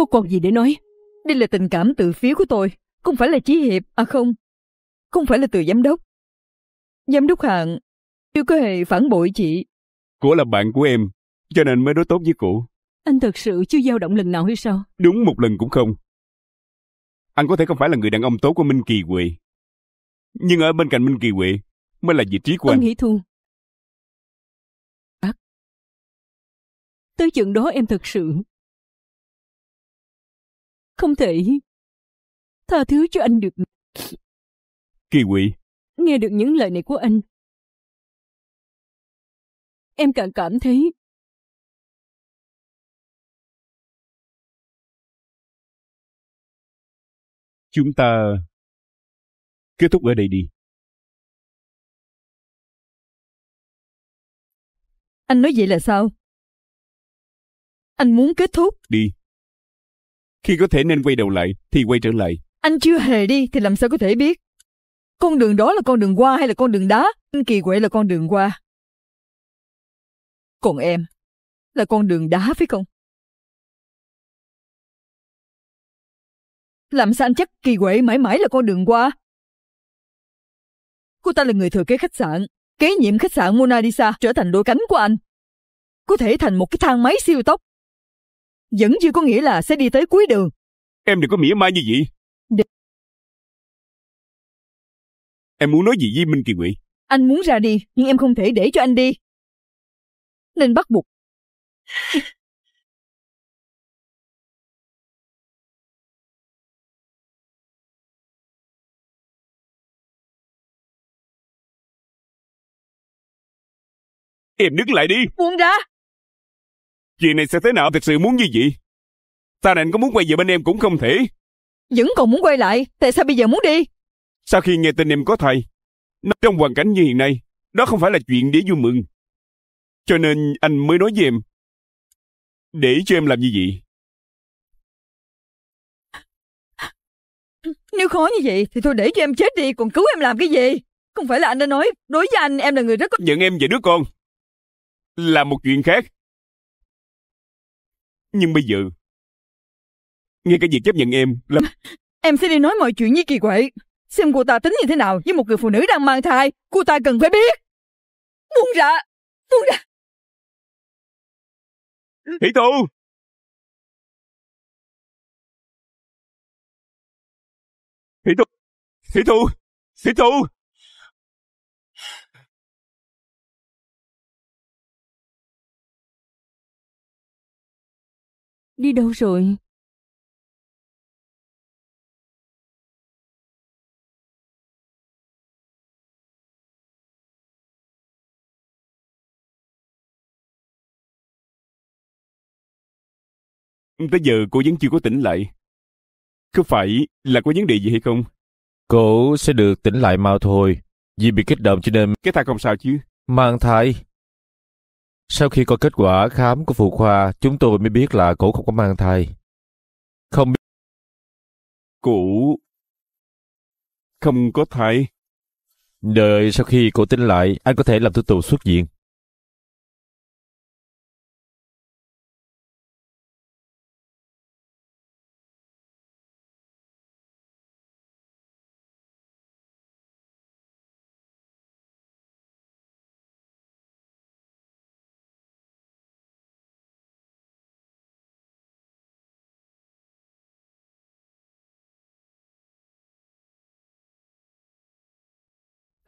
có còn gì để nói? Đây là tình cảm từ phía của tôi, không phải là Chí Hiệp, à không, không phải là từ giám đốc. Giám đốc Hạng chưa có hề phản bội chị. Cô là bạn của em, cho nên mới đối tốt với cô. Anh thật sự chưa dao động lần nào hay sao? Đúng một lần cũng không. Anh có thể không phải là người đàn ông tốt của Minh Kỳ Huệ. Nhưng ở bên cạnh Minh Kỳ Huệ mới là vị trí của anh. Anh nghĩ thu. Tới chừng đó em thật sự không thể. Tha thứ cho anh được. Kỳ quỷ. Nghe được những lời này của anh. Em càng cảm thấy chúng ta kết thúc ở đây đi. Anh nói vậy là sao? Anh muốn kết thúc? Đi. Khi có thể nên quay đầu lại thì quay trở lại. Anh chưa hề đi thì làm sao có thể biết? Con đường đó là con đường qua hay là con đường đá? Kỳ quậy là con đường qua. Còn em, là con đường đá phải không? Làm sao anh chắc kỳ quậy mãi mãi là con đường qua? Cô ta là người thừa kế khách sạn, kế nhiệm khách sạn Mona Lisa trở thành đôi cánh của anh. Có thể thành một cái thang máy siêu tốc vẫn chưa có nghĩa là sẽ đi tới cuối đường. Em đừng có mỉa mai như vậy. Được. Em muốn nói gì với Minh kỳ Nguyệt? Anh muốn ra đi, nhưng em không thể để cho anh đi. Nên bắt buộc. Em đứng lại đi. Buông ra. Chuyện này sẽ thế nào thật sự muốn như vậy? Ta định có muốn quay về bên em cũng không thể. Vẫn còn muốn quay lại, tại sao bây giờ muốn đi? Sau khi nghe tin em có thầy, nó trong hoàn cảnh như hiện nay, đó không phải là chuyện để vui mừng. Cho nên anh mới nói với em, để cho em làm như vậy. Nếu khó như vậy thì thôi để cho em chết đi, còn cứu em làm cái gì? Không phải là anh đã nói, đối với anh em là người rất có... Nhận em về đứa con. Là một chuyện khác. Nhưng bây giờ... Ngay cả việc chấp nhận em là... Em sẽ đi nói mọi chuyện với kỳ quệ. Xem cô ta tính như thế nào với một người phụ nữ đang mang thai. Cô ta cần phải biết. Buông ra! Buông ra! Thị tu Thị tu Thị tu Thị tu đi đâu rồi? Tới giờ cô vẫn chưa có tỉnh lại. Có phải là có vấn đề gì hay không? Cô sẽ được tỉnh lại mau thôi. Vì bị kích động cho nên... Cái thai không sao chứ? Mang thai. Sau khi có kết quả khám của phụ khoa, chúng tôi mới biết là cổ không có mang thai. Không biết... Cụ... Không có thai. Đợi sau khi cổ tính lại, anh có thể làm thủ tục xuất viện.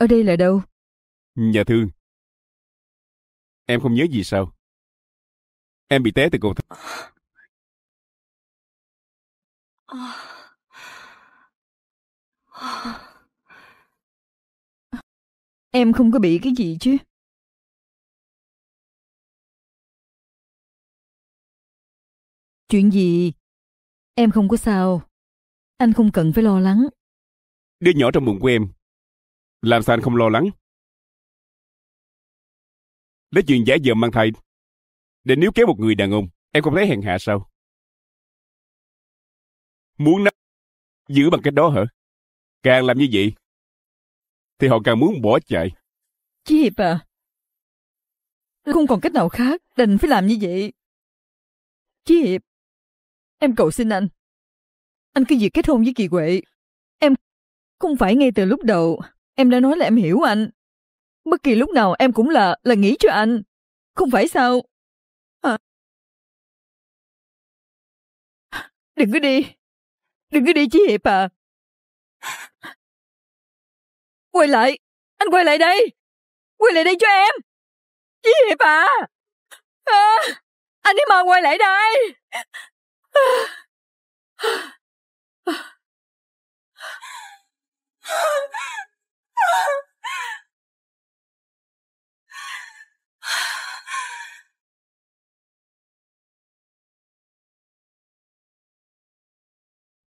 Ở đây là đâu? Nhà thương. Em không nhớ gì sao? Em bị té từ cầu thang. Em không có bị cái gì chứ. Chuyện gì? Em không có sao. Anh không cần phải lo lắng. Đứa nhỏ trong bụng của em làm sao anh không lo lắng? Lấy chuyện giả dờ mang thai. Để nếu kéo một người đàn ông, em không thấy hèn hạ sao? Muốn nắm giữ bằng cách đó hả? Càng làm như vậy, thì họ càng muốn bỏ chạy. Chị Hiệp à, không còn cách nào khác, đành phải làm như vậy. Chị Hiệp, em cầu xin anh. Anh cứ việc kết hôn với Kỳ quệ, Em không phải ngay từ lúc đầu Em đã nói là em hiểu anh. Bất kỳ lúc nào em cũng là, là nghĩ cho anh. Không phải sao? À. Đừng có đi. Đừng có đi Chí Hiệp à. Quay lại. Anh quay lại đây. Quay lại đây cho em. Chí Hiệp à. à. Anh đi mau quay lại đây. À.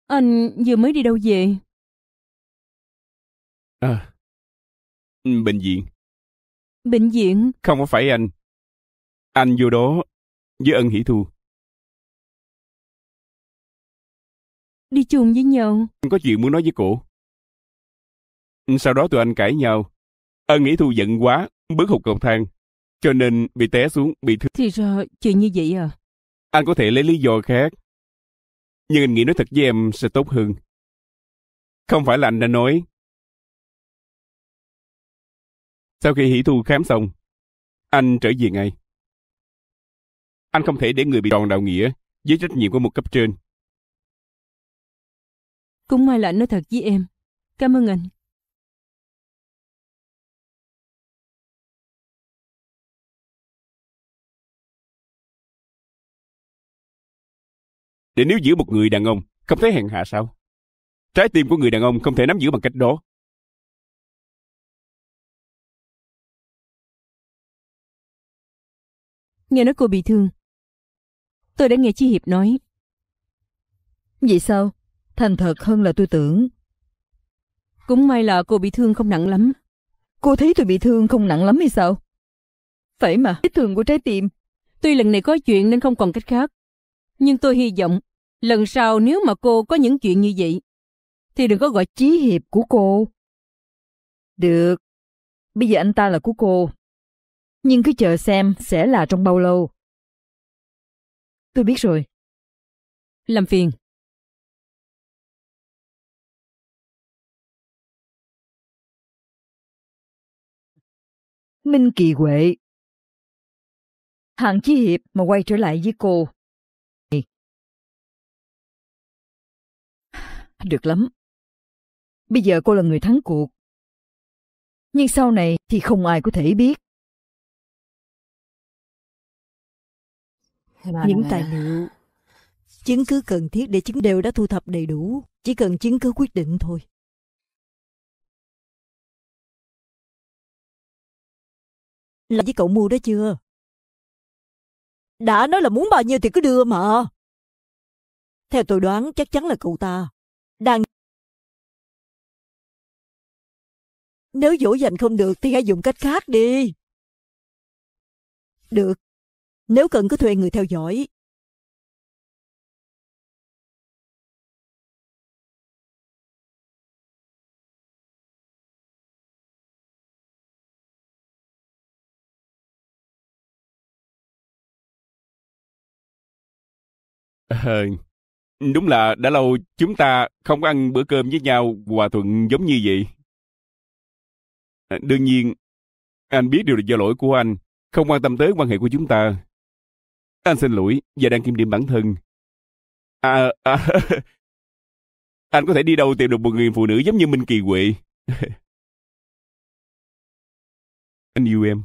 Anh vừa mới đi đâu về? À, bệnh viện. Bệnh viện? Không có phải anh. Anh vô đó với ân hỷ thu. Đi chung với nhau. Có chuyện muốn nói với cổ. Sau đó tụi anh cãi nhau. Ân nghĩ thu giận quá, bước hụt cầu thang. Cho nên bị té xuống, bị thương. Thì ra chuyện như vậy à? Anh có thể lấy lý do khác. Nhưng anh nghĩ nói thật với em sẽ tốt hơn. Không phải là anh đã nói. Sau khi hỷ thu khám xong, anh trở về ngay. Anh không thể để người bị đòn đạo nghĩa với trách nhiệm của một cấp trên. Cũng may là anh nói thật với em. Cảm ơn anh. để níu giữ một người đàn ông, không thấy hèn hạ sao? Trái tim của người đàn ông không thể nắm giữ bằng cách đó. Nghe nói cô bị thương. Tôi đã nghe Chi Hiệp nói. Vậy sao? Thành thật hơn là tôi tưởng. Cũng may là cô bị thương không nặng lắm. Cô thấy tôi bị thương không nặng lắm hay sao? Phải mà, vết thương của trái tim. Tuy lần này có chuyện nên không còn cách khác. Nhưng tôi hy vọng, lần sau nếu mà cô có những chuyện như vậy, thì đừng có gọi chí hiệp của cô. Được, bây giờ anh ta là của cô. Nhưng cứ chờ xem sẽ là trong bao lâu. Tôi biết rồi. Làm phiền. Minh Kỳ Huệ Hàng Chí Hiệp mà quay trở lại với cô được lắm. Bây giờ cô là người thắng cuộc. Nhưng sau này thì không ai có thể biết. Những tài liệu, chứng cứ cần thiết để chứng đều đã thu thập đầy đủ. Chỉ cần chứng cứ quyết định thôi. Là với cậu mua đó chưa? Đã nói là muốn bao nhiêu thì cứ đưa mà. Theo tôi đoán chắc chắn là cậu ta đang Nếu dỗ dành không được thì hãy dùng cách khác đi. Được. Nếu cần cứ thuê người theo dõi. À, Đúng là đã lâu chúng ta không ăn bữa cơm với nhau hòa thuận giống như vậy. À, đương nhiên, anh biết điều là do lỗi của anh, không quan tâm tới quan hệ của chúng ta. Anh xin lỗi và đang kiểm điểm bản thân. À, à anh có thể đi đâu tìm được một người phụ nữ giống như Minh Kỳ Huệ. anh yêu em.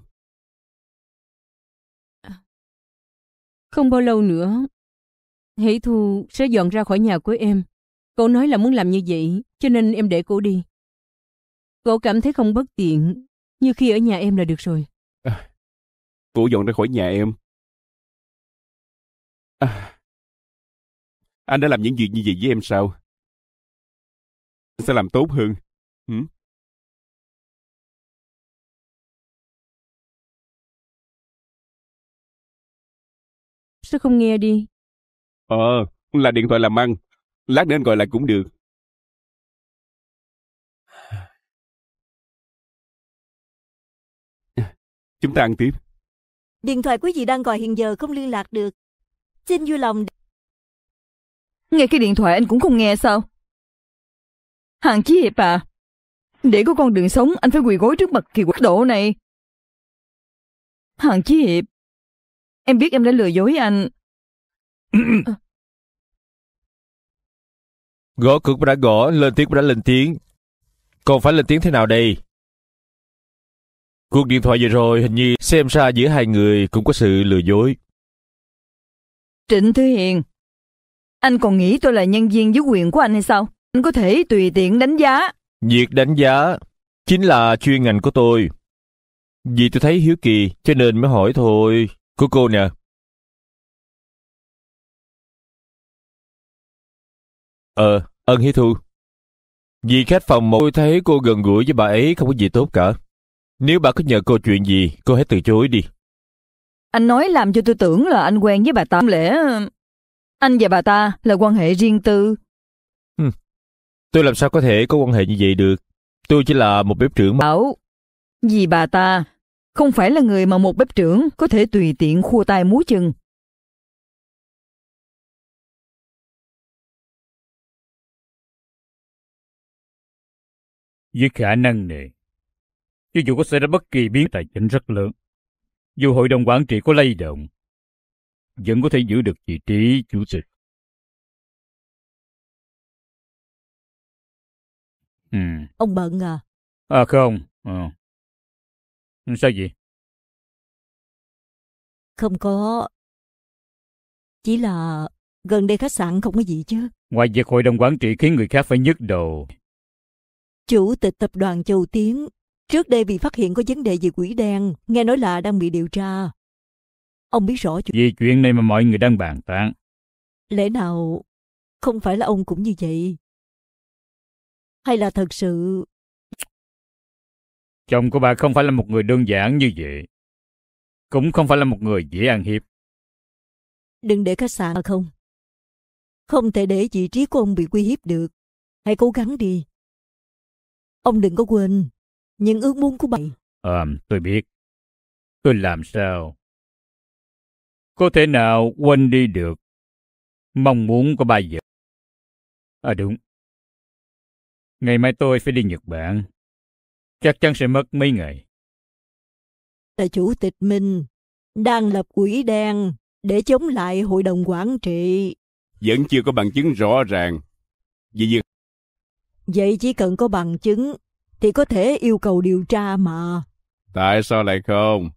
À. Không bao lâu nữa, Hỷ Thu sẽ dọn ra khỏi nhà của em. Cô nói là muốn làm như vậy, cho nên em để cô đi. Cô cảm thấy không bất tiện, như khi ở nhà em là được rồi. À, cô dọn ra khỏi nhà em. À, anh đã làm những việc như vậy với em sao? Anh sẽ làm tốt hơn. Hử? Sao không nghe đi? Ờ, là điện thoại làm ăn. Lát nữa anh gọi lại cũng được. Chúng ta ăn tiếp. Điện thoại quý vị đang gọi hiện giờ không liên lạc được. Xin vui lòng... Nghe cái điện thoại anh cũng không nghe sao? Hàng Chí Hiệp à, để có con đường sống anh phải quỳ gối trước mặt kỳ quốc độ này. Hàng Chí Hiệp, em biết em đã lừa dối anh, Ờ. gõ cửa cũng đã gõ, lên tiếng cũng đã lên tiếng. Còn phải lên tiếng thế nào đây? Cuộc điện thoại vừa rồi hình như xem ra giữa hai người cũng có sự lừa dối. Trịnh Thứ Hiền, anh còn nghĩ tôi là nhân viên dưới quyền của anh hay sao? Anh có thể tùy tiện đánh giá. Việc đánh giá chính là chuyên ngành của tôi. Vì tôi thấy hiếu kỳ cho nên mới hỏi thôi. Của cô nè, Ờ, ân hí thu. Vì khách phòng một tôi thấy cô gần gũi với bà ấy không có gì tốt cả. Nếu bà có nhờ cô chuyện gì, cô hãy từ chối đi. Anh nói làm cho tôi tưởng là anh quen với bà ta. Lẽ anh và bà ta là quan hệ riêng tư. Tôi làm sao có thể có quan hệ như vậy được. Tôi chỉ là một bếp trưởng mà. Bảo, vì bà ta không phải là người mà một bếp trưởng có thể tùy tiện khua tay múa chân. với khả năng này. Cho dù có xảy ra bất kỳ biến tài chính rất lớn, dù hội đồng quản trị có lay động, vẫn có thể giữ được vị trí chủ tịch. Ừ. Ông bận à? À không, à. sao vậy? Không có. Chỉ là gần đây khách sạn không có gì chứ. Ngoài việc hội đồng quản trị khiến người khác phải nhức đầu, chủ tịch tập đoàn Châu Tiến. Trước đây bị phát hiện có vấn đề về quỹ đen, nghe nói là đang bị điều tra. Ông biết rõ chuyện... Vì chuyện này mà mọi người đang bàn tán. Lẽ nào không phải là ông cũng như vậy? Hay là thật sự... Chồng của bà không phải là một người đơn giản như vậy. Cũng không phải là một người dễ ăn hiếp. Đừng để khách sạn không. Không thể để vị trí của ông bị quy hiếp được. Hãy cố gắng đi. Ông đừng có quên những ước muốn của bạn. Ờ, à, tôi biết. Tôi làm sao? Có thể nào quên đi được mong muốn của ba vợ? À đúng. Ngày mai tôi phải đi Nhật Bản. Chắc chắn sẽ mất mấy ngày. Là chủ tịch Minh đang lập quỹ đen để chống lại hội đồng quản trị. Vẫn chưa có bằng chứng rõ ràng về việc Vậy chỉ cần có bằng chứng thì có thể yêu cầu điều tra mà. Tại sao lại không?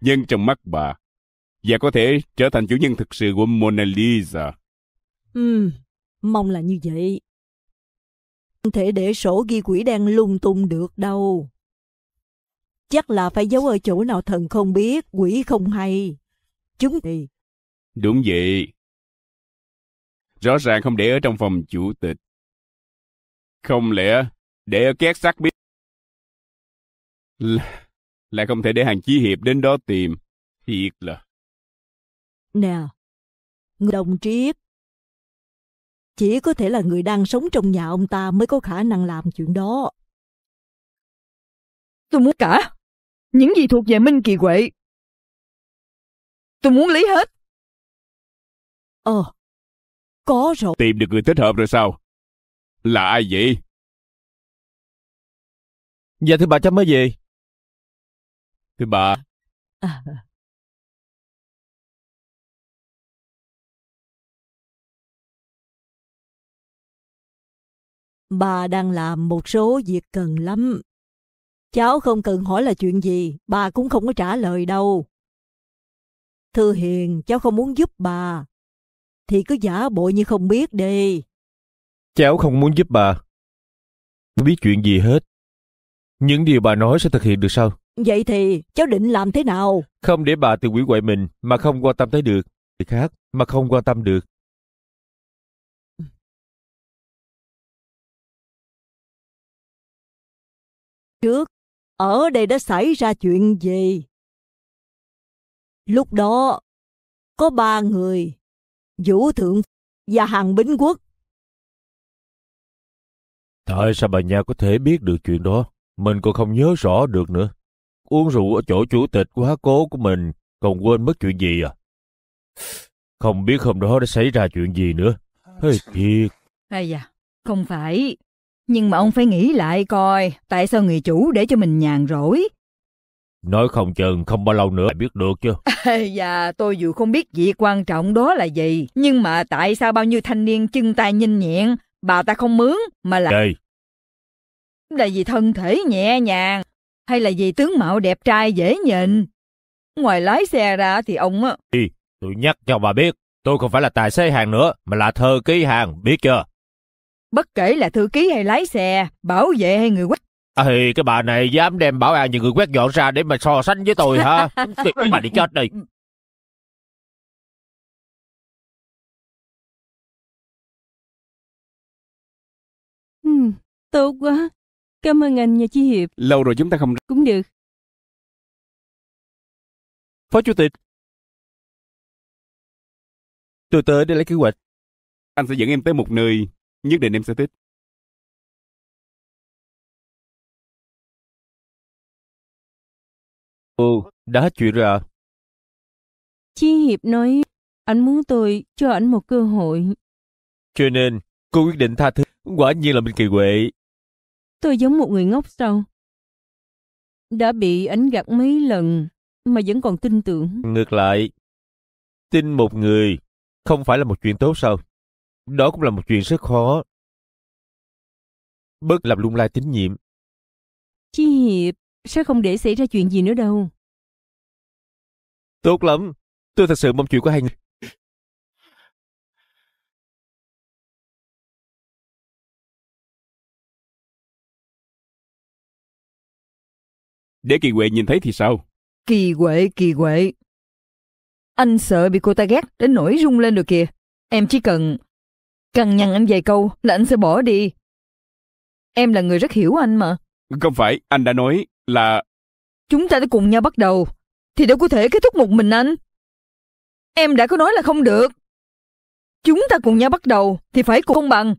Dân trong mắt bà và có thể trở thành chủ nhân thực sự của Mona Lisa. Ừ, mong là như vậy. Không thể để sổ ghi quỷ đen lung tung được đâu. Chắc là phải giấu ở chỗ nào thần không biết, quỷ không hay. Chúng thì... Đúng vậy. Rõ ràng không để ở trong phòng chủ tịch. Không lẽ để ở két sắt biết? Là, là không thể để hàng chí hiệp đến đó tìm. Thiệt là... Nè, đồng triết. Chỉ có thể là người đang sống trong nhà ông ta mới có khả năng làm chuyện đó. Tôi muốn cả. Những gì thuộc về Minh Kỳ Huệ. Tôi muốn lấy hết. Ờ, có rồi. Tìm được người thích hợp rồi sao? Là ai vậy? Dạ thưa bà Trâm mới về. Thưa bà. À. Bà đang làm một số việc cần lắm. Cháu không cần hỏi là chuyện gì, bà cũng không có trả lời đâu. thưa Hiền, cháu không muốn giúp bà. Thì cứ giả bộ như không biết đi. Cháu không muốn giúp bà. Không biết chuyện gì hết. Những điều bà nói sẽ thực hiện được sao? Vậy thì cháu định làm thế nào? Không để bà tự quỷ quậy mình mà không quan tâm tới được. Người khác mà không quan tâm được. Trước, ở đây đã xảy ra chuyện gì? Lúc đó, có ba người, Vũ Thượng và Hàng Bính Quốc Tại sao bà Nha có thể biết được chuyện đó? Mình còn không nhớ rõ được nữa. Uống rượu ở chỗ chủ tịch quá cố của mình, còn quên mất chuyện gì à? Không biết hôm đó đã xảy ra chuyện gì nữa. Hơi thiệt. Hay da, không phải. Nhưng mà ông phải nghĩ lại coi, tại sao người chủ để cho mình nhàn rỗi? Nói không chừng không bao lâu nữa lại biết được chứ. À, dạ, tôi dù không biết việc quan trọng đó là gì, nhưng mà tại sao bao nhiêu thanh niên chân tay nhanh nhẹn bà ta không mướn mà là... đây Là vì thân thể nhẹ nhàng, hay là vì tướng mạo đẹp trai dễ nhìn. Ngoài lái xe ra thì ông á... Ý, tôi nhắc cho bà biết, tôi không phải là tài xế hàng nữa, mà là thư ký hàng, biết chưa? Bất kể là thư ký hay lái xe, bảo vệ hay người quét... Ê, à, cái bà này dám đem bảo an và người quét dọn ra để mà so sánh với tôi hả? bà đi chết đi! Tốt quá. Cảm ơn anh nhà chị Hiệp. Lâu rồi chúng ta không... Cũng được. Phó Chủ tịch. Tôi tới để lấy kế hoạch. Anh sẽ dẫn em tới một nơi, nhất định em sẽ thích. Ồ, đã hết chuyện rồi à? Chi Hiệp nói, anh muốn tôi cho anh một cơ hội. Cho nên, cô quyết định tha thứ. Quả nhiên là mình kỳ quệ. Tôi giống một người ngốc sao? Đã bị ảnh gạt mấy lần mà vẫn còn tin tưởng. Ngược lại, tin một người không phải là một chuyện tốt sao? Đó cũng là một chuyện rất khó. Bớt làm lung lai tín nhiệm. Chi Hiệp sẽ không để xảy ra chuyện gì nữa đâu. Tốt lắm. Tôi thật sự mong chuyện của hai người. Để kỳ quệ nhìn thấy thì sao? Kỳ quệ kỳ quệ, Anh sợ bị cô ta ghét đến nổi rung lên được kìa. Em chỉ cần... Cần nhằn anh vài câu là anh sẽ bỏ đi. Em là người rất hiểu anh mà. Không phải, anh đã nói là... Chúng ta đã cùng nhau bắt đầu. Thì đâu có thể kết thúc một mình anh. Em đã có nói là không được. Chúng ta cùng nhau bắt đầu thì phải cùng công bằng.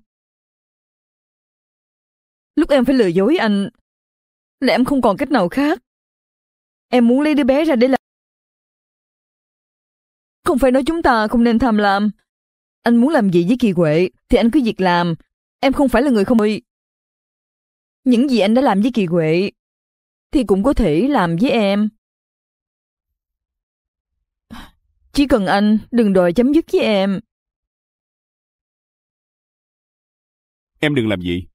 Lúc em phải lừa dối anh là em không còn cách nào khác. Em muốn lấy đứa bé ra để làm. Không phải nói chúng ta không nên tham lam. Anh muốn làm gì với Kỳ Huệ thì anh cứ việc làm. Em không phải là người không uy. Những gì anh đã làm với Kỳ Huệ thì cũng có thể làm với em. Chỉ cần anh đừng đòi chấm dứt với em. Em đừng làm gì?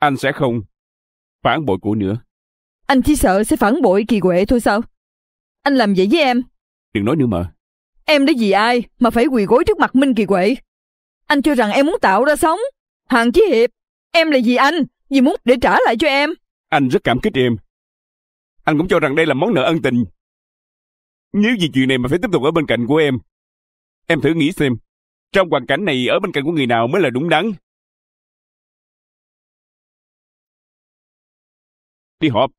Anh sẽ không phản bội cô nữa. Anh chỉ sợ sẽ phản bội kỳ quệ thôi sao? Anh làm vậy với em. Đừng nói nữa mà. Em đã vì ai mà phải quỳ gối trước mặt Minh kỳ quệ? Anh cho rằng em muốn tạo ra sống. Hàng Chí Hiệp, em là vì anh, vì muốn để trả lại cho em. Anh rất cảm kích em. Anh cũng cho rằng đây là món nợ ân tình. Nếu vì chuyện này mà phải tiếp tục ở bên cạnh của em, em thử nghĩ xem, trong hoàn cảnh này ở bên cạnh của người nào mới là đúng đắn. đi họp.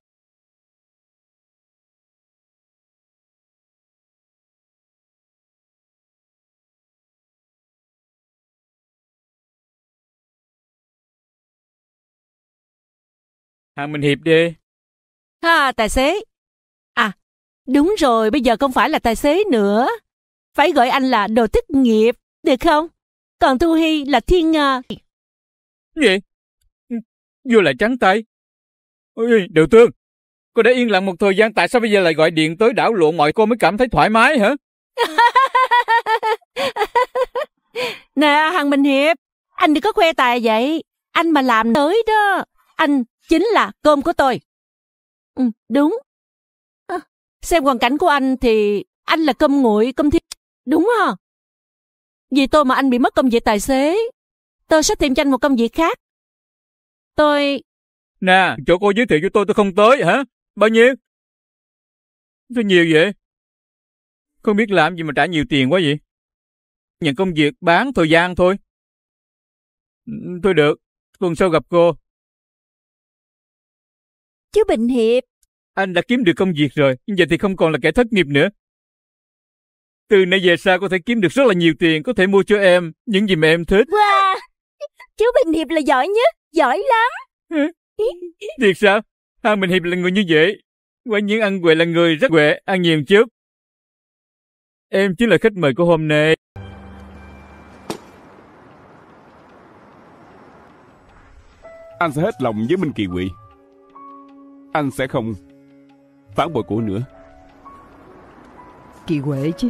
Hàng mình hiệp đi. Ha, tài xế. À, đúng rồi, bây giờ không phải là tài xế nữa. Phải gọi anh là đồ thất nghiệp, được không? Còn Tu Hi là thiên nga. Gì? Vô lại trắng tay. Ôi, Điều Tương, cô đã yên lặng một thời gian tại sao bây giờ lại gọi điện tới đảo lộn mọi cô mới cảm thấy thoải mái hả? nè, Hằng Minh Hiệp, anh đừng có khoe tài vậy. Anh mà làm tới đó, anh chính là cơm của tôi. Ừ, đúng. À, xem hoàn cảnh của anh thì anh là cơm nguội, cơm thiết, đúng hả? Vì tôi mà anh bị mất công việc tài xế, tôi sẽ tìm cho anh một công việc khác. Tôi Nè, chỗ cô giới thiệu cho tôi tôi không tới hả? Bao nhiêu? Sao nhiều vậy? Không biết làm gì mà trả nhiều tiền quá vậy? Nhận công việc bán thời gian thôi. Ừ, tôi được, tuần sau gặp cô. Chú Bình Hiệp. Anh đã kiếm được công việc rồi, giờ thì không còn là kẻ thất nghiệp nữa. Từ nay về sau có thể kiếm được rất là nhiều tiền, có thể mua cho em những gì mà em thích. Wow, chú Bình Hiệp là giỏi nhất, giỏi lắm. Thiệt sao? Hàng Bình Hiệp là người như vậy. Quả nhiên ăn quệ là người rất quệ, ăn nhiều trước Em chính là khách mời của hôm nay. Anh sẽ hết lòng với Minh Kỳ Quỷ. Anh sẽ không phản bội của nữa. Kỳ Quệ chứ.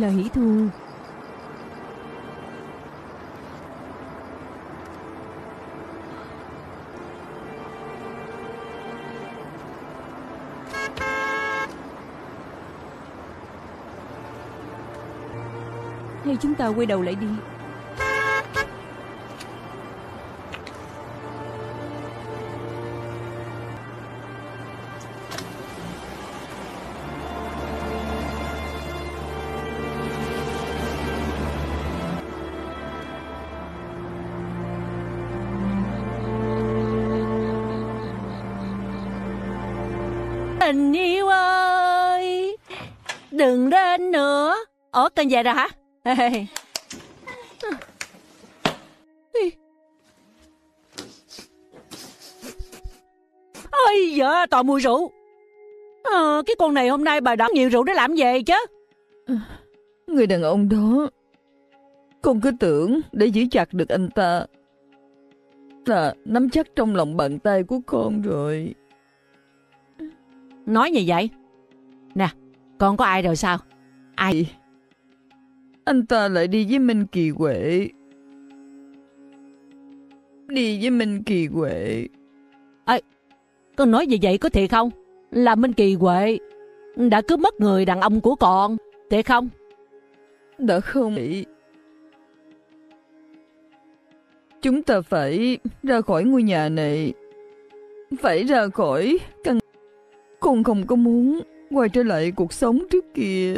là hỷ thu hay chúng ta quay đầu lại đi Tình yêu ơi Đừng lên nữa Ủa cần về rồi hả Ôi dạ toàn mùi rượu à, Cái con này hôm nay bà đã nhiều rượu để làm về chứ Người đàn ông đó Con cứ tưởng để giữ chặt được anh ta Là nắm chắc trong lòng bàn tay của con rồi Nói như vậy? Nè, con có ai rồi sao? Ai? Anh ta lại đi với Minh Kỳ Huệ. Đi với Minh Kỳ Huệ. Ê, con nói như vậy có thiệt không? Là Minh Kỳ Huệ đã cướp mất người đàn ông của con, thiệt không? Đã không Chúng ta phải ra khỏi ngôi nhà này. Phải ra khỏi căn con không có muốn quay trở lại cuộc sống trước kia.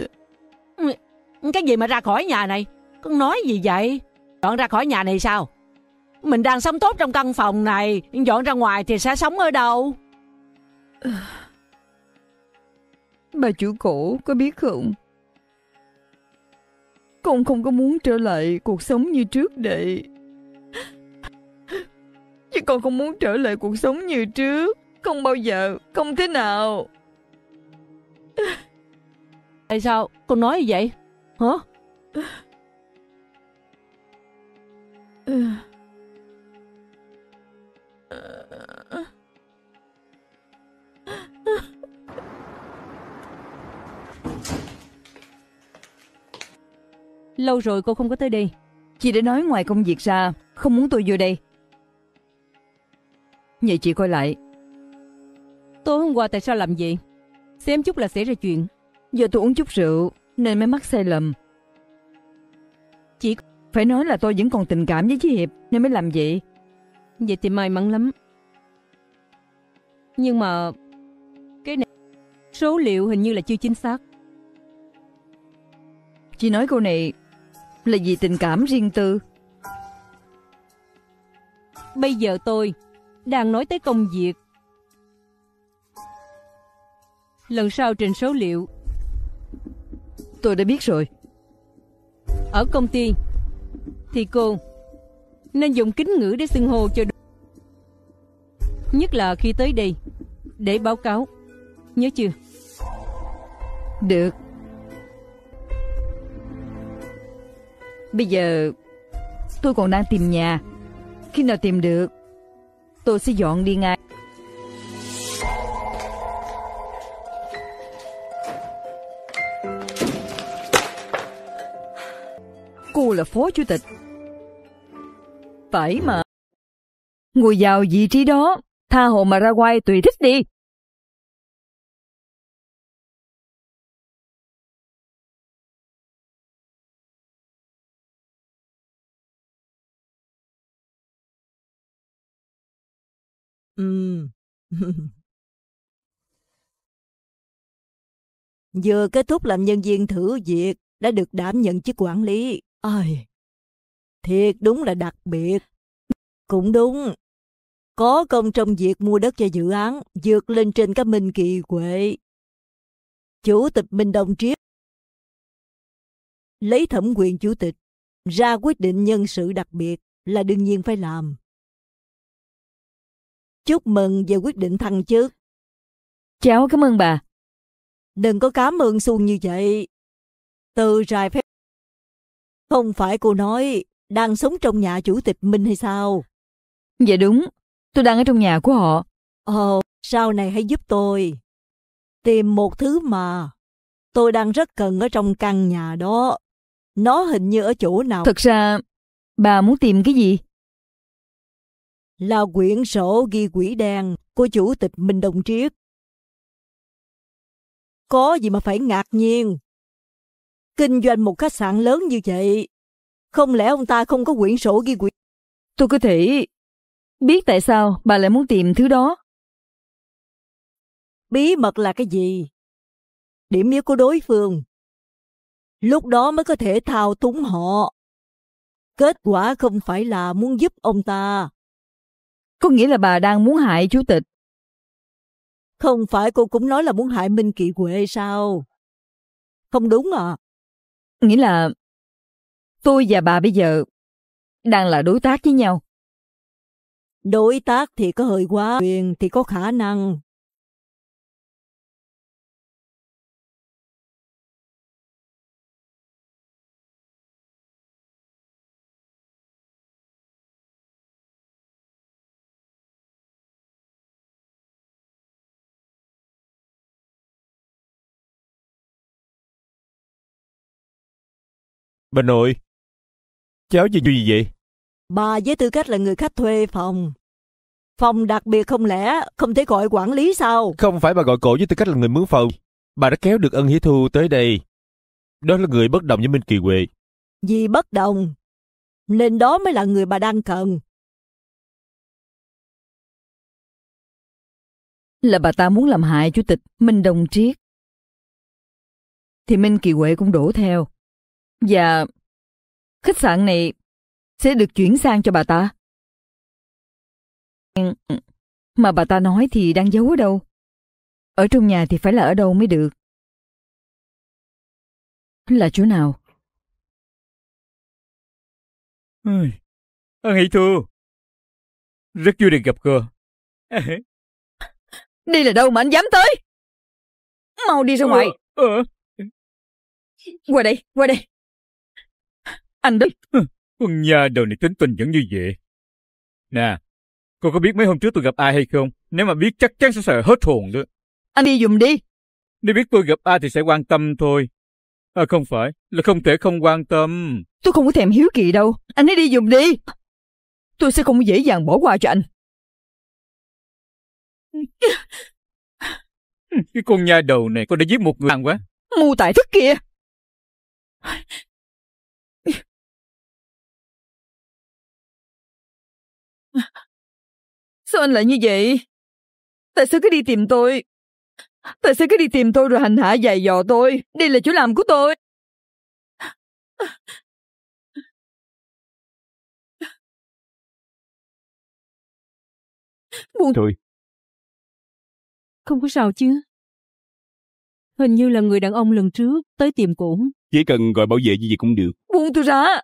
Ừ, cái gì mà ra khỏi nhà này? Con nói gì vậy? Dọn ra khỏi nhà này sao? Mình đang sống tốt trong căn phòng này, dọn ra ngoài thì sẽ sống ở đâu? Bà chủ cổ có biết không? Con không có muốn trở lại cuộc sống như trước đây. Chứ con không muốn trở lại cuộc sống như trước không bao giờ Không thế nào Tại sao con nói như vậy Hả Lâu rồi cô không có tới đây Chị đã nói ngoài công việc ra Không muốn tôi vô đây Vậy chị coi lại Tối hôm qua tại sao làm gì Xem chút là xảy ra chuyện. Giờ tôi uống chút rượu nên mới mắc sai lầm. Chỉ phải nói là tôi vẫn còn tình cảm với chị Hiệp nên mới làm vậy. Vậy thì may mắn lắm. Nhưng mà cái này số liệu hình như là chưa chính xác. Chị nói câu này là vì tình cảm riêng tư. Bây giờ tôi đang nói tới công việc Lần sau trình số liệu Tôi đã biết rồi Ở công ty Thì cô Nên dùng kính ngữ để xưng hô cho đúng Nhất là khi tới đây Để báo cáo Nhớ chưa Được Bây giờ Tôi còn đang tìm nhà Khi nào tìm được Tôi sẽ dọn đi ngay và phó chủ tịch. Phải mà. Ngồi vào vị trí đó, tha hồ mà ra quay tùy thích đi. Ừ. Vừa kết thúc làm nhân viên thử việc, đã được đảm nhận chức quản lý. Ôi, thiệt đúng là đặc biệt. Cũng đúng, có công trong việc mua đất cho dự án, dược lên trên các Minh Kỳ Quệ. Chủ tịch Minh Đông Triết lấy thẩm quyền chủ tịch ra quyết định nhân sự đặc biệt là đương nhiên phải làm. Chúc mừng về quyết định thăng chức. Cháu cảm ơn bà. Đừng có cảm ơn xuông như vậy. Từ rài phép không phải cô nói đang sống trong nhà chủ tịch Minh hay sao? Dạ đúng, tôi đang ở trong nhà của họ. Ồ, ờ, sau này hãy giúp tôi. Tìm một thứ mà. Tôi đang rất cần ở trong căn nhà đó. Nó hình như ở chỗ nào. Thật ra, bà muốn tìm cái gì? Là quyển sổ ghi quỹ đen của chủ tịch Minh Đồng Triết. Có gì mà phải ngạc nhiên, Kinh doanh một khách sạn lớn như vậy, không lẽ ông ta không có quyển sổ ghi quyển? Tôi có thể biết tại sao bà lại muốn tìm thứ đó. Bí mật là cái gì? Điểm yếu của đối phương. Lúc đó mới có thể thao túng họ. Kết quả không phải là muốn giúp ông ta. Có nghĩa là bà đang muốn hại chủ tịch. Không phải cô cũng nói là muốn hại Minh Kỳ Huệ sao? Không đúng à. Nghĩa là tôi và bà bây giờ đang là đối tác với nhau. Đối tác thì có hơi quá quyền thì có khả năng Bà nội, cháu về gì vậy? Bà với tư cách là người khách thuê phòng. Phòng đặc biệt không lẽ không thể gọi quản lý sao? Không phải bà gọi cổ với tư cách là người mướn phòng. Bà đã kéo được ân hỷ thu tới đây. Đó là người bất đồng với Minh Kỳ Huệ. Vì bất đồng, nên đó mới là người bà đang cần. Là bà ta muốn làm hại chủ tịch Minh Đồng Triết. Thì Minh Kỳ Huệ cũng đổ theo. Và dạ. khách sạn này sẽ được chuyển sang cho bà ta. Mà bà ta nói thì đang giấu ở đâu? Ở trong nhà thì phải là ở đâu mới được. Là chỗ nào? Ừ, Ân Hỷ Thu, rất vui được gặp cô. đi là đâu mà anh dám tới? Mau đi ra ngoài. Ờ, ờ. Qua đây, qua đây. Anh đấy. Quân nha đầu này tính tình vẫn như vậy. Nè, cô có biết mấy hôm trước tôi gặp ai hay không? Nếu mà biết chắc chắn sẽ sợ hết hồn đó. Anh đi dùm đi. Nếu biết tôi gặp ai thì sẽ quan tâm thôi. À không phải, là không thể không quan tâm. Tôi không có thèm hiếu kỳ đâu. Anh ấy đi dùm đi. Tôi sẽ không dễ dàng bỏ qua cho anh. Cái con nha đầu này cô đã giết một người hàng quá. Mù tại thức kia. Sao anh lại như vậy? Tại sao cứ đi tìm tôi? Tại sao cứ đi tìm tôi rồi hành hạ dày dò tôi? Đây là chỗ làm của tôi. Buồn. Thôi. Không có sao chứ. Hình như là người đàn ông lần trước tới tìm cổ. Chỉ cần gọi bảo vệ gì vậy cũng được. Buông tôi ra.